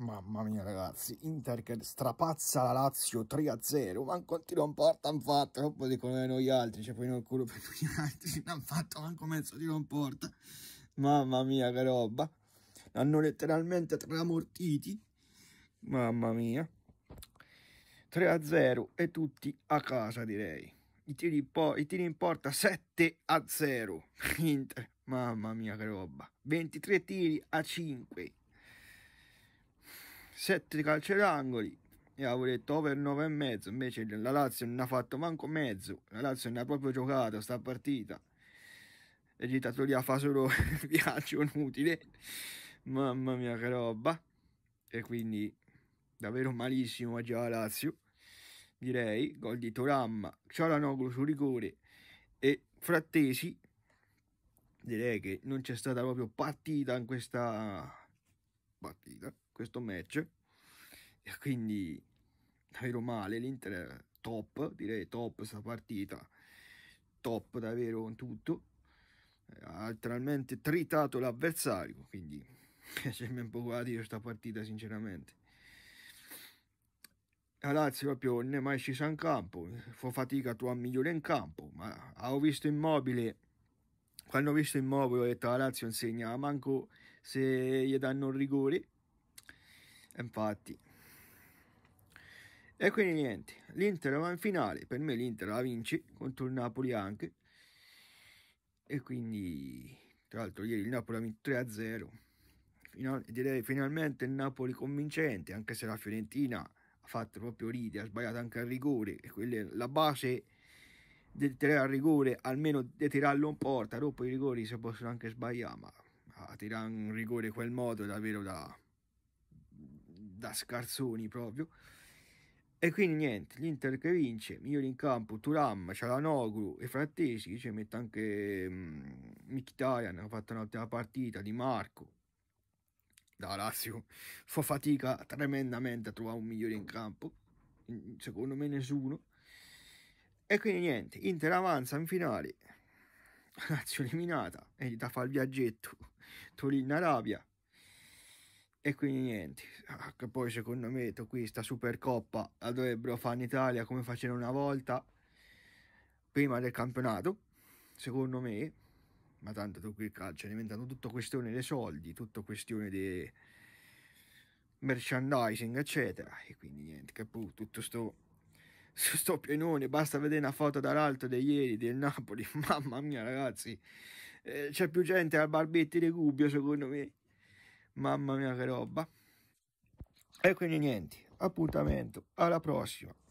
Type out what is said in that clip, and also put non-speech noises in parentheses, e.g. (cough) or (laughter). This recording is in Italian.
Mamma mia ragazzi, Inter che strapazza la Lazio 3-0, manco il tiro in porta hanno fatto, dopo dicono noi altri, cioè poi non culo per gli altri, non hanno fatto manco mezzo tiro in porta. Mamma mia che roba, l'hanno letteralmente tramortiti, mamma mia. 3-0 e tutti a casa direi. I tiri, I tiri in porta 7-0, (laughs) Inter, mamma mia che roba. 23 tiri a 5. 7 calcerangoli e avrete over 9 e mezzo invece la Lazio non ha fatto manco mezzo la Lazio non ha proprio giocato sta partita e Gitatoria fa solo (laughs) viaggio inutile mamma mia che roba e quindi davvero malissimo già la Lazio direi gol di Toramma Cialanoglu su rigore e Frattesi direi che non c'è stata proprio partita in questa partita, questo match, e quindi davvero male, l'Inter top, direi top sta partita, top davvero in tutto, eh, ha letteralmente tritato l'avversario, quindi c'è ben poco da dire questa partita sinceramente. La Lazio proprio ne mai scesa in campo, fa fatica a trovare migliore in campo, ma ho visto immobile quando ho visto Immobile ho detto la Lazio insegna manco se gli danno un rigore e infatti e quindi niente l'Inter va in finale per me l'Inter la vince contro il Napoli anche e quindi tra l'altro ieri il Napoli ha vinto 3-0 Final, direi finalmente il Napoli convincente anche se la Fiorentina ha fatto proprio ridere ha sbagliato anche al rigore e quella è la base tirare a rigore almeno di tirarlo in porta dopo i rigori si possono anche sbagliare ma a tirare un rigore in quel modo è davvero da, da scarzoni proprio e quindi niente, l'Inter che vince, migliore in campo, Turam, Cialanoglu e Frattesi, ci mette anche um, Mkhitaryan, ha fatto un'ottima partita, Di Marco, da Lazio, (laughs) fa fatica tremendamente a trovare un migliore in campo, secondo me nessuno, e quindi niente, Inter avanza in finale. (laughs) Lazio eliminata e da fa il viaggetto (laughs) Torino Arabia. E quindi niente, ah, che poi secondo me questa Supercoppa la dovrebbero fare in Italia come facevano una volta prima del campionato, secondo me, ma tanto qui il calcio è diventato tutto questione dei soldi, tutto questione di merchandising, eccetera, e quindi niente, che poi tutto sto su sto pienone, basta vedere una foto dall'alto di ieri del Napoli, (laughs) mamma mia ragazzi, eh, c'è più gente al barbetti di Gubbio secondo me, mamma mia che roba. E quindi niente, appuntamento, alla prossima.